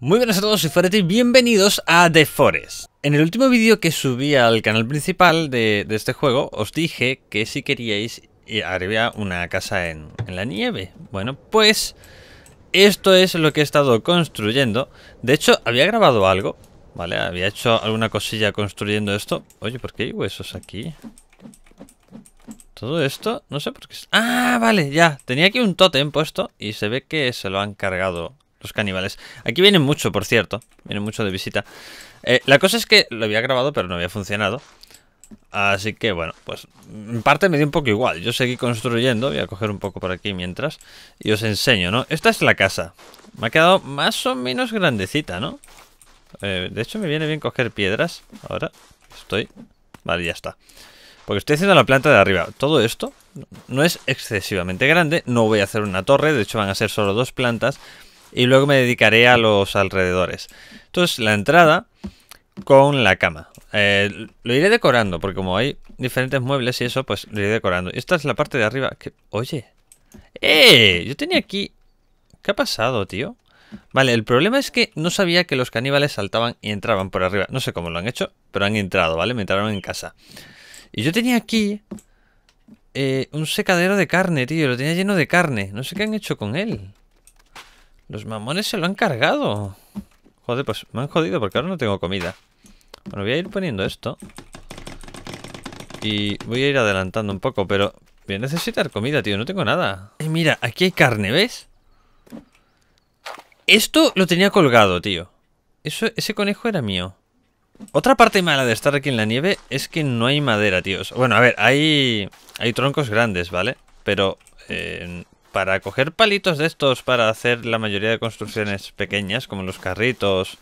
Muy buenas a todos, soy Forete y bienvenidos a The Forest. En el último vídeo que subí al canal principal de, este juego, os dije que si queríais haría una casa en, la nieve. Bueno, pues esto es lo que he estado construyendo. De hecho, había grabado algo, ¿vale? Había hecho alguna cosilla construyendo esto. Oye, ¿por qué hay huesos aquí? Todo esto, no sé por qué... ¡Ah, vale! Ya, tenía aquí un totem puesto y se ve que se lo han cargado los caníbales. Aquí vienen mucho, por cierto. Vienen mucho de visita. Eh, la cosa es que lo había grabado, pero no había funcionado. Así que bueno, pues en parte me dio un poco igual. Yo seguí construyendo, voy a coger un poco por aquí mientras y os enseño, ¿no? Esta es la casa. Me ha quedado más o menos grandecita, ¿no? Eh, de hecho me viene bien coger piedras. Ahora estoy... Vale, ya está. Porque estoy haciendo la planta de arriba. Todo esto no es excesivamente grande. No voy a hacer una torre, de hecho van a ser solo dos plantas y luego me dedicaré a los alrededores. Entonces, la entrada con la cama. Eh, lo iré decorando, porque como hay diferentes muebles y eso, pues lo iré decorando. esta es la parte de arriba. oye. ¡Eh! Yo tenía aquí... ¿Qué ha pasado, tío? Vale, el problema es que no sabía que los caníbales saltaban y entraban por arriba. No sé cómo lo han hecho, pero han entrado, ¿vale? Me entraron en casa. Y yo tenía aquí... Eh, un secadero de carne, tío. Lo tenía lleno de carne. No sé qué han hecho con él. Los mamones se lo han cargado. Joder, pues me han jodido porque ahora no tengo comida. Bueno, voy a ir poniendo esto. Y voy a ir adelantando un poco, pero voy a necesitar comida, tío. No tengo nada. Eh, mira, aquí hay carne, ¿ves? Esto lo tenía colgado, tío. ese conejo era mío. Otra parte mala de estar aquí en la nieve es que no hay madera, tío. Bueno, a ver, hay, hay troncos grandes, ¿vale? Pero eh, para coger palitos de estos para hacer la mayoría de construcciones pequeñas, como los carritos,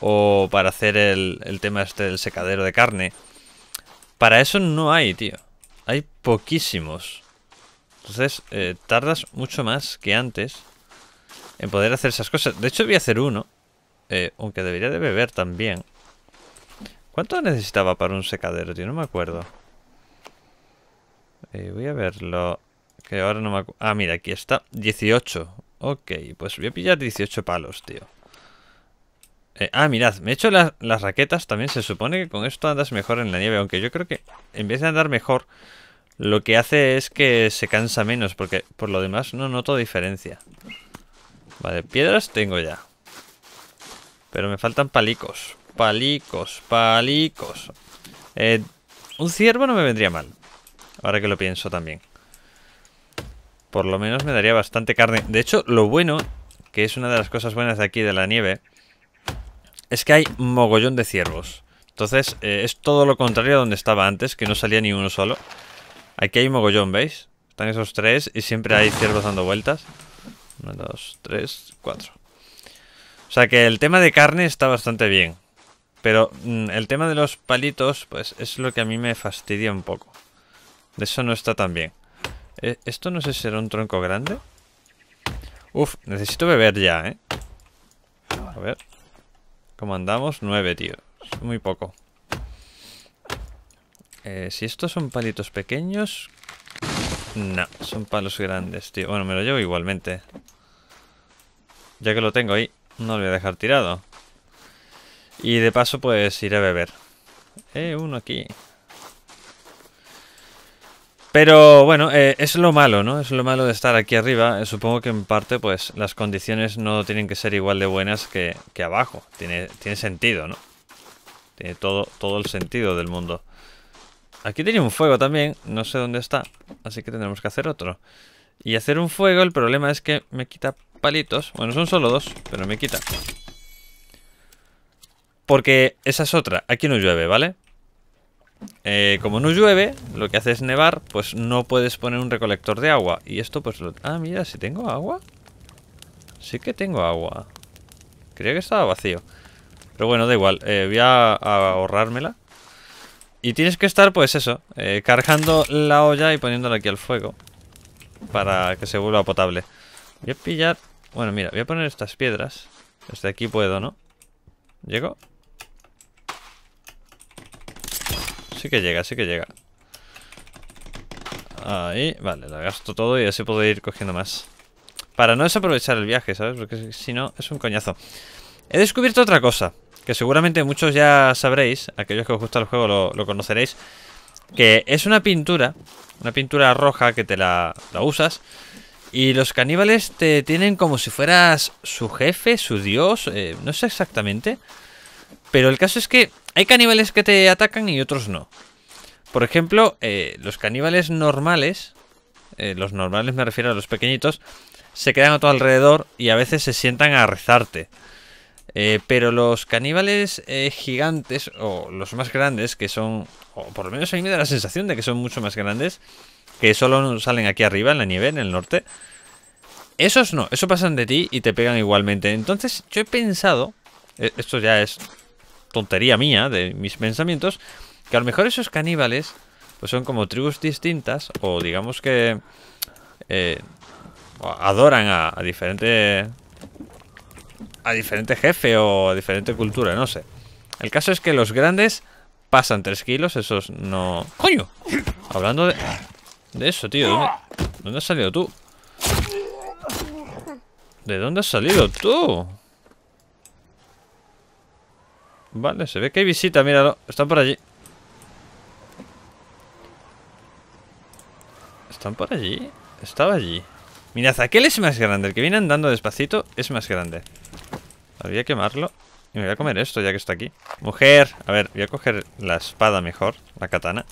o para hacer el, tema este del secadero de carne, para eso no hay, tío. Hay poquísimos. Entonces, eh, tardas mucho más que antes en poder hacer esas cosas. De hecho, voy a hacer uno, eh, aunque debería de beber también. ¿Cuánto necesitaba para un secadero, tío? No me acuerdo. Eh, voy a verlo. Que ahora no me Ah, mira, aquí está. 18. Ok, pues voy a pillar 18 palos, tío. Eh, ah, mirad, me he hecho las raquetas también. Se supone que con esto andas mejor en la nieve. Aunque yo creo que en vez de andar mejor, lo que hace es que se cansa menos. Porque por lo demás no noto diferencia. Vale, piedras tengo ya. Pero me faltan palicos. Palicos, palicos. Eh, un ciervo no me vendría mal. Ahora que lo pienso también por lo menos me daría bastante carne. De hecho, lo bueno, que es una de las cosas buenas de aquí de la nieve, es que hay mogollón de ciervos. Entonces, eh, es todo lo contrario a donde estaba antes, que no salía ni uno solo. Aquí hay mogollón, ¿veis? Están esos tres y siempre hay ciervos dando vueltas. Uno, dos, tres, cuatro. O sea que el tema de carne está bastante bien. Pero mm, el tema de los palitos, pues es lo que a mí me fastidia un poco. De Eso no está tan bien. Eh, ¿Esto no sé si será un tronco grande? Uf, necesito beber ya, ¿eh? A ver. ¿Cómo andamos? Nueve, tío. muy poco. Eh, si estos son palitos pequeños... No, son palos grandes, tío. Bueno, me lo llevo igualmente. Ya que lo tengo ahí, no lo voy a dejar tirado. Y de paso, pues, iré a beber. Eh, uno aquí. Pero bueno, eh, es lo malo, ¿no? Es lo malo de estar aquí arriba. Eh, supongo que en parte, pues, las condiciones no tienen que ser igual de buenas que, abajo. Tiene, tiene sentido, ¿no? Tiene todo, todo el sentido del mundo. Aquí tiene un fuego también. No sé dónde está. Así que tendremos que hacer otro. Y hacer un fuego, el problema es que me quita palitos. Bueno, son solo dos, pero me quita. Porque esa es otra. Aquí no llueve, ¿vale? Eh, como no llueve, lo que hace es nevar, pues no puedes poner un recolector de agua. Y esto pues... Lo... Ah, mira, si tengo agua. Sí que tengo agua. Creía que estaba vacío. Pero bueno, da igual. Eh, voy a, ahorrármela. Y tienes que estar, pues eso, eh, cargando la olla y poniéndola aquí al fuego. Para que se vuelva potable. Voy a pillar... Bueno, mira, voy a poner estas piedras. Desde aquí puedo, ¿no? ¿Llego? que llega, sí que llega. Ahí, vale, lo gasto todo y así puedo ir cogiendo más. Para no desaprovechar el viaje, ¿sabes? Porque si no, es un coñazo. He descubierto otra cosa, que seguramente muchos ya sabréis, aquellos que os gusta el juego lo, conoceréis, que es una pintura, una pintura roja que te la, usas, y los caníbales te tienen como si fueras su jefe, su dios, eh, no sé exactamente. Pero el caso es que hay caníbales que te atacan y otros no. Por ejemplo, eh, los caníbales normales, eh, los normales me refiero a los pequeñitos, se quedan a tu alrededor y a veces se sientan a rezarte. Eh, pero los caníbales gigantes, o los más grandes, que son, o por lo menos a mí me da la sensación de que son mucho más grandes, que solo salen aquí arriba, en la nieve, en el norte, esos no, eso pasan de ti y te pegan igualmente. Entonces yo he pensado, esto ya es tontería mía, de mis pensamientos, que a lo mejor esos caníbales pues son como tribus distintas o digamos que eh, adoran a, a diferente a diferente jefe o a diferente cultura, no sé. El caso es que los grandes pasan tres kilos, esos no... ¡Coño! Hablando de, de eso, tío, ¿dónde, ¿dónde has salido tú? ¿De dónde has salido tú? Vale, se ve que hay visita, míralo. Están por allí. ¿Están por allí? Estaba allí. Mirad, aquel es más grande. El que viene andando despacito es más grande. Habría que quemarlo. Y me voy a comer esto ya que está aquí. Mujer. A ver, voy a coger la espada mejor. La katana.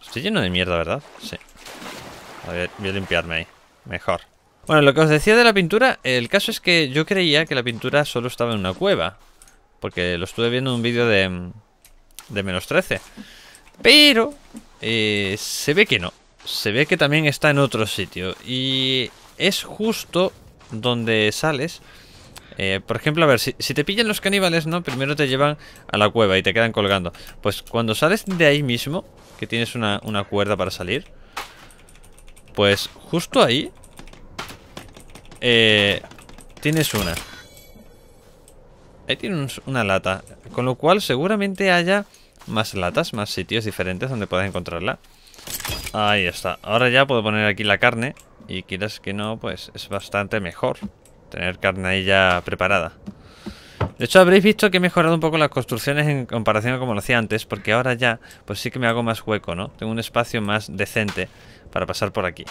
Estoy lleno de mierda, ¿verdad? Sí. A ver, voy a limpiarme ahí. Mejor. Bueno, lo que os decía de la pintura, el caso es que yo creía que la pintura solo estaba en una cueva. Porque lo estuve viendo en un vídeo de, de menos 13. Pero eh, se ve que no. Se ve que también está en otro sitio. Y es justo donde sales. Eh, por ejemplo, a ver, si, si, te pillan los caníbales, ¿no? Primero te llevan a la cueva y te quedan colgando. Pues cuando sales de ahí mismo, que tienes una, una cuerda para salir, pues justo ahí eh, tienes una. Ahí tiene una lata. Con lo cual seguramente haya más latas, más sitios diferentes donde puedas encontrarla. Ahí está. Ahora ya puedo poner aquí la carne. Y quieras que no, pues es bastante mejor tener carne ahí ya preparada. De hecho, habréis visto que he mejorado un poco las construcciones en comparación a como lo hacía antes, porque ahora ya, pues sí que me hago más hueco, ¿no? Tengo un espacio más decente para pasar por aquí.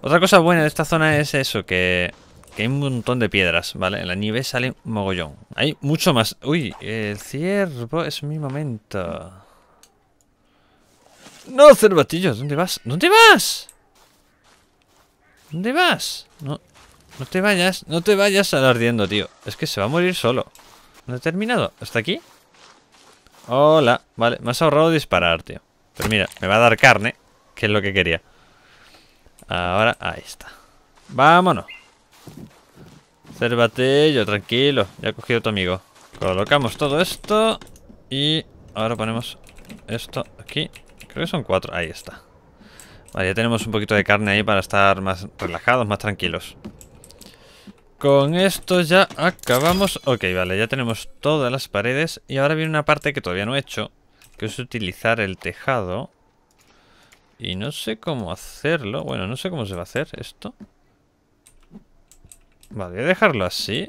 Otra cosa buena de esta zona es eso, que que hay un montón de piedras, ¿vale? En la nieve sale mogollón. Hay mucho más. Uy, el ciervo es mi momento. No, cervatillo, ¿dónde vas? ¿Dónde vas? ¿Dónde vas? No, no te vayas, no te vayas ardiendo, tío. Es que se va a morir solo. No he terminado. ¿Hasta aquí? Hola. Vale, me has ahorrado disparar, tío. Pero mira, me va a dar carne, que es lo que quería. Ahora, ahí está. Vámonos yo, tranquilo. Ya ha cogido tu amigo. Colocamos todo esto. Y ahora ponemos esto aquí. Creo que son cuatro. Ahí está. Vale, ya tenemos un poquito de carne ahí para estar más relajados, más tranquilos. Con esto ya acabamos. Ok, vale, ya tenemos todas las paredes. Y ahora viene una parte que todavía no he hecho. Que es utilizar el tejado. Y no sé cómo hacerlo. Bueno, no sé cómo se va a hacer esto. Vale, voy a dejarlo así.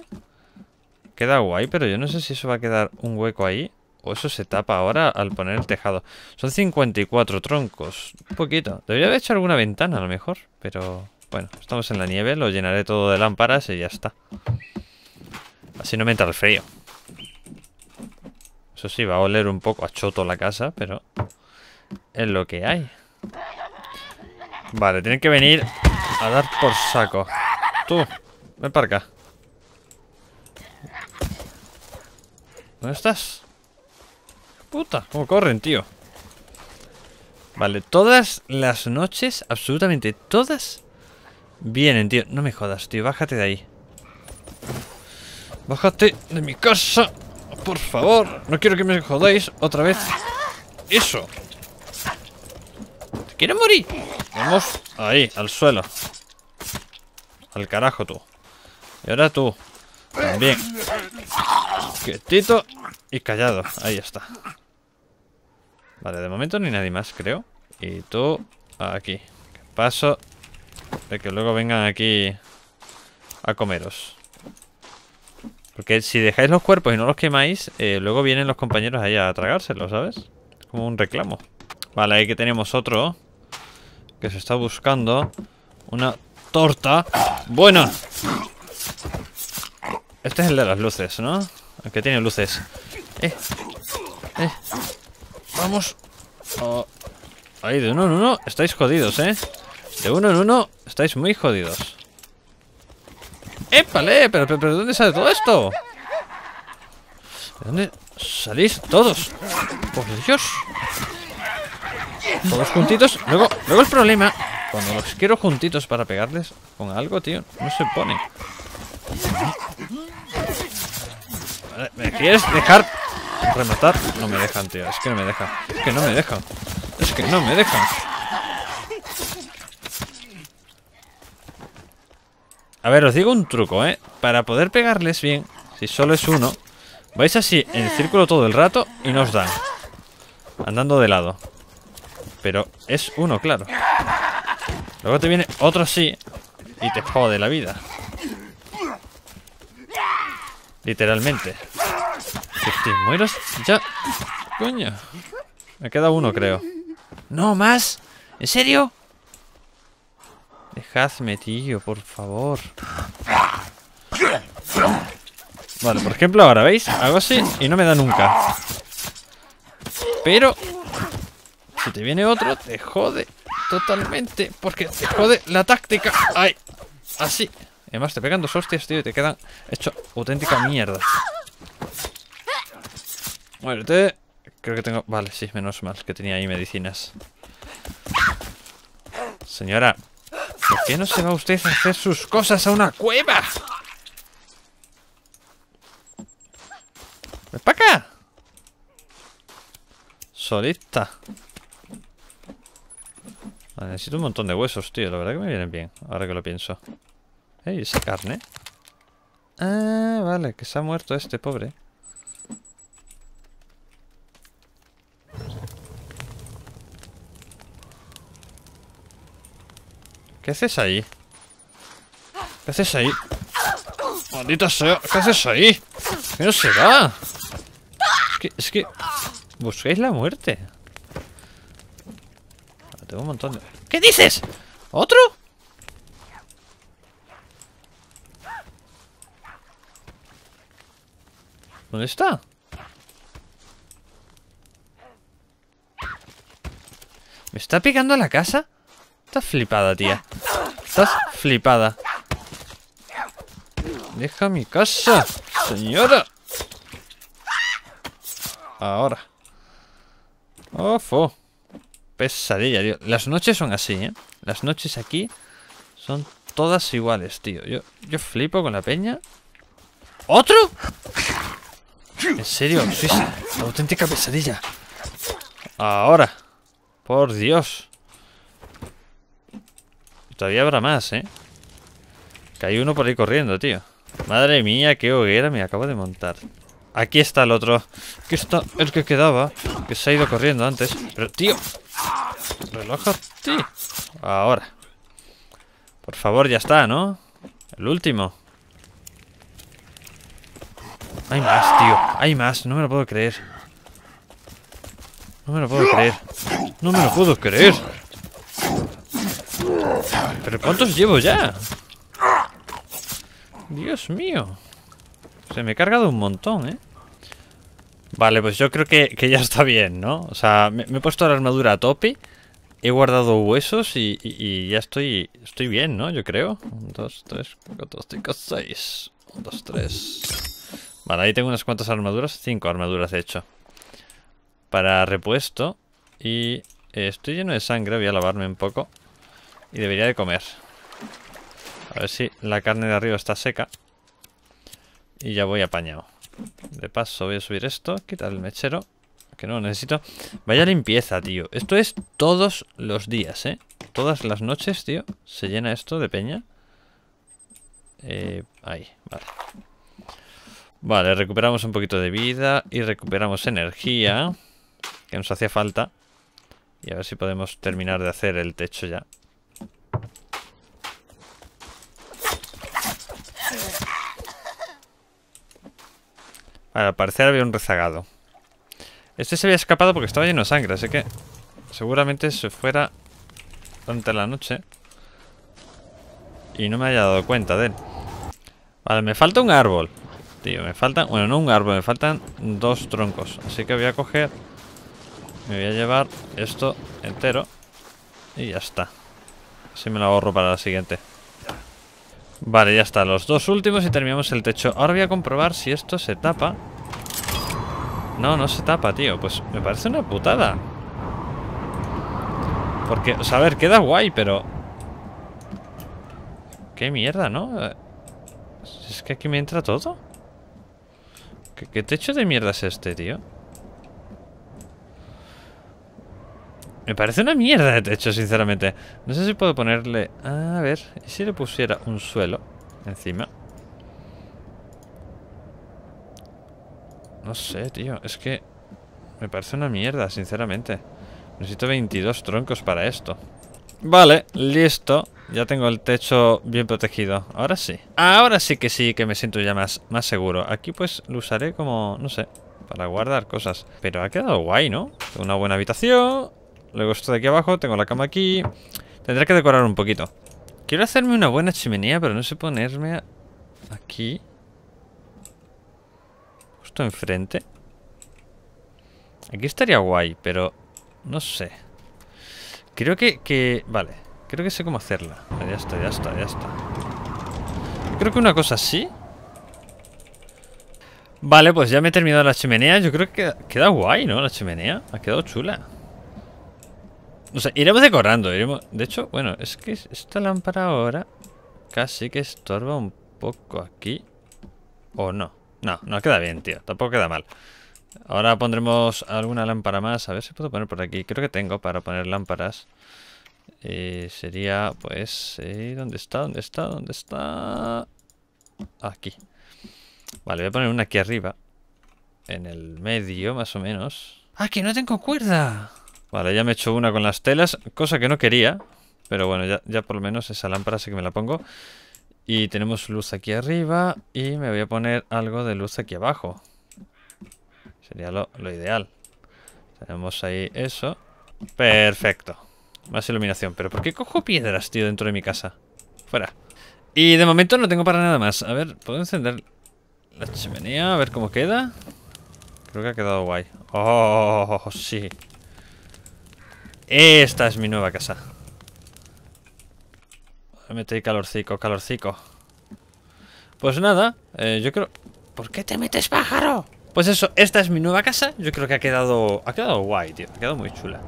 Queda guay, pero yo no sé si eso va a quedar un hueco ahí. O eso se tapa ahora al poner el tejado. Son 54 troncos. Un poquito. Debería haber hecho alguna ventana a lo mejor. Pero bueno, estamos en la nieve. Lo llenaré todo de lámparas y ya está. Así no me entra el frío. Eso sí, va a oler un poco a choto la casa, pero es lo que hay. Vale, tienen que venir a dar por saco. Tú. Ven para acá. ¿Dónde estás? Puta, cómo corren, tío. Vale, todas las noches, absolutamente todas, vienen, tío. No me jodas, tío, bájate de ahí. Bájate de mi casa, por favor. No quiero que me jodáis otra vez. Eso. ¿Te quiero morir? Vamos ahí, al suelo. Al carajo tú. Y ahora tú. También. Quietito y callado. Ahí está. Vale, de momento ni nadie más, creo. Y tú aquí. Paso de que luego vengan aquí a comeros. Porque si dejáis los cuerpos y no los quemáis, eh, luego vienen los compañeros ahí a tragárselo ¿sabes? Como un reclamo. Vale, ahí que tenemos otro. Que se está buscando una torta. Buena. Este es el de las luces, ¿no? El que tiene luces. Eh, eh. Vamos. Oh. Ahí, de uno en uno estáis jodidos, ¿eh? De uno en uno estáis muy jodidos. ¡Épale! ¿Pero, pero, pero dónde sale todo esto? ¿De dónde salís todos? ¡Por Dios! Todos juntitos. Luego, luego el problema, cuando los quiero juntitos para pegarles con algo, tío, no se pone. ¿Me quieres dejar rematar? No me dejan, tío. Es que no me deja. Es que no me deja. Es que no me dejan. A ver, os digo un truco, ¿eh? Para poder pegarles bien, si solo es uno, vais así en círculo todo el rato y nos dan. Andando de lado. Pero es uno, claro. Luego te viene otro así y te jode la vida. Literalmente. ya. Coño. Me queda uno, creo. ¿No más? ¿En serio? Dejadme, tío, por favor. Vale, por ejemplo, ahora, ¿veis? Hago así y no me da nunca. Pero... Si te viene otro, te jode totalmente. Porque te jode la táctica. ¡Ay! Así. Además, te pegan dos hostias, tío, y te quedan hecho auténtica mierda. Muérete. Creo que tengo... Vale, sí, menos mal que tenía ahí medicinas. Señora, ¿por qué no se va usted a hacer sus cosas a una cueva? ¡Ven para acá! Solista. Vale, necesito un montón de huesos, tío. La verdad que me vienen bien, ahora que lo pienso. ¿Eh? ¿Y esa carne. Ah, vale, que se ha muerto este pobre. ¿Qué haces ahí? ¿Qué haces ahí? Maldita sea, ¿qué haces ahí? ¿Qué no se da? Es que, es que... la muerte. Tengo un montón de... ¿Qué dices? ¿Otro? ¿Dónde está? ¿Me está picando la casa? Estás flipada, tía. Estás flipada. Deja mi casa, señora. Ahora. Ofo. Pesadilla, tío. Las noches son así, ¿eh? Las noches aquí son todas iguales, tío. Yo, yo flipo con la peña. ¿Otro? En serio, ¡Es una auténtica pesadilla. Ahora. Por Dios. Todavía habrá más, ¿eh? Que hay uno por ahí corriendo, tío. Madre mía, qué hoguera me acabo de montar. Aquí está el otro. Aquí está el que quedaba. Que se ha ido corriendo antes. Pero, tío. Relájate. Ahora. Por favor, ya está, ¿no? El último. Hay más, tío. Hay más. No me lo puedo creer. No me lo puedo creer. No me lo puedo creer. ¿Pero cuántos llevo ya? Dios mío. Se me he cargado un montón, ¿eh? Vale, pues yo creo que, ya está bien, ¿no? O sea, me, he puesto la armadura a tope. He guardado huesos y, ya estoy estoy bien, ¿no? Yo creo. Un, 2, 3, 4, 5, 6. Un, dos, 3. Vale, ahí tengo unas cuantas armaduras. Cinco armaduras de hecho. Para repuesto. Y eh, estoy lleno de sangre. Voy a lavarme un poco. Y debería de comer. A ver si la carne de arriba está seca. Y ya voy apañado. De paso voy a subir esto. Quitar el mechero. Que no lo necesito. Vaya limpieza, tío. Esto es todos los días, ¿eh? Todas las noches, tío. Se llena esto de peña. Eh, ahí, vale. Vale, recuperamos un poquito de vida y recuperamos energía que nos hacía falta. Y a ver si podemos terminar de hacer el techo ya. Vale, al parecer había un rezagado. Este se había escapado porque estaba lleno de sangre, así que seguramente se fuera durante la noche. Y no me haya dado cuenta de él. Vale, me falta un árbol tío. Me faltan... Bueno, no un árbol, me faltan dos troncos. Así que voy a coger... Me voy a llevar esto entero. Y ya está. Así me lo ahorro para la siguiente. Vale, ya está. Los dos últimos y terminamos el techo. Ahora voy a comprobar si esto se tapa. No, no se tapa, tío. Pues me parece una putada. Porque, o sea, a ver, queda guay, pero... Qué mierda, ¿no? Eh, es que aquí me entra todo. ¿Qué, techo de mierda es este, tío? Me parece una mierda de techo, sinceramente. No sé si puedo ponerle... A ver, ¿y si le pusiera un suelo encima? No sé, tío. Es que... Me parece una mierda, sinceramente. Necesito 22 troncos para esto. Vale, listo. Ya tengo el techo bien protegido. Ahora sí. Ahora sí que sí que me siento ya más, más seguro. Aquí pues lo usaré como, no sé, para guardar cosas. Pero ha quedado guay, ¿no? Una buena habitación. Luego esto de aquí abajo. Tengo la cama aquí. Tendré que decorar un poquito. Quiero hacerme una buena chimenea, pero no sé ponerme aquí. Justo enfrente. Aquí estaría guay, pero no sé. Creo que... que... Vale. Creo que sé cómo hacerla. Ah, ya está, ya está, ya está. Creo que una cosa así. Vale, pues ya me he terminado la chimenea. Yo creo que queda guay, ¿no? La chimenea. Ha quedado chula. O sea, iremos decorando. Iremos... De hecho, bueno, es que esta lámpara ahora casi que estorba un poco aquí. ¿O no? No, no queda bien, tío. Tampoco queda mal. Ahora pondremos alguna lámpara más. A ver si puedo poner por aquí. Creo que tengo para poner lámparas. Eh, sería, pues, eh, ¿dónde está? ¿Dónde está? ¿Dónde está? Aquí. Vale, voy a poner una aquí arriba. En el medio, más o menos. ¡Ah, que no tengo cuerda! Vale, ya me he hecho una con las telas, cosa que no quería. Pero bueno, ya, por lo menos esa lámpara sí que me la pongo. Y tenemos luz aquí arriba y me voy a poner algo de luz aquí abajo. Sería lo, lo ideal. Tenemos ahí eso. Perfecto. Más iluminación. Pero ¿por qué cojo piedras, tío, dentro de mi casa? Fuera. Y de momento no tengo para nada más. A ver, ¿puedo encender la chimenea? A ver cómo queda. Creo que ha quedado guay. ¡Oh, sí! Esta es mi nueva casa. metí calorcico, calorcico. Pues nada, eh, yo creo... ¿Por qué te metes pájaro? Pues eso, esta es mi nueva casa. Yo creo que ha quedado... Ha quedado guay, tío. Ha quedado muy chula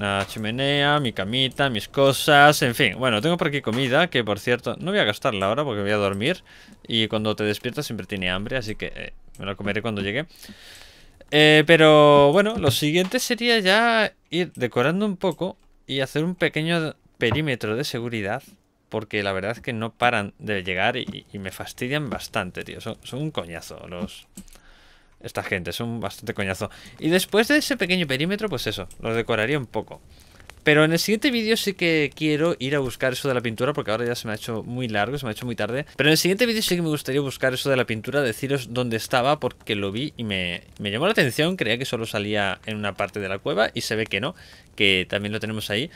la chimenea, mi camita, mis cosas, en fin. Bueno, tengo por aquí comida, que por cierto, no voy a gastarla ahora porque voy a dormir. Y cuando te despiertas siempre tiene hambre, así que eh, me la comeré cuando llegue. Eh, pero bueno, lo siguiente sería ya ir decorando un poco y hacer un pequeño perímetro de seguridad. Porque la verdad es que no paran de llegar y, me fastidian bastante, tío. son un coñazo los, esta gente, son bastante coñazo. Y después de ese pequeño perímetro, pues eso, lo decoraría un poco. Pero en el siguiente vídeo sí que quiero ir a buscar eso de la pintura porque ahora ya se me ha hecho muy largo, se me ha hecho muy tarde. Pero en el siguiente vídeo sí que me gustaría buscar eso de la pintura, deciros dónde estaba porque lo vi y me, me llamó la atención. Creía que solo salía en una parte de la cueva y se ve que no, que también lo tenemos ahí.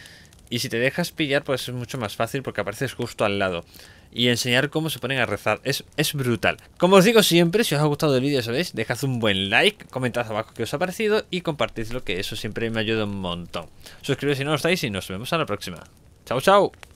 Y si te dejas pillar pues es mucho más fácil porque apareces justo al lado y enseñar cómo se ponen a rezar. Es, es brutal. Como os digo siempre, si os ha gustado el vídeo, sabéis, dejad un buen like, comentad abajo qué os ha parecido y compartidlo, que eso siempre me ayuda un montón. Suscríbete si no lo estáis y nos vemos a la próxima. Chao, chao.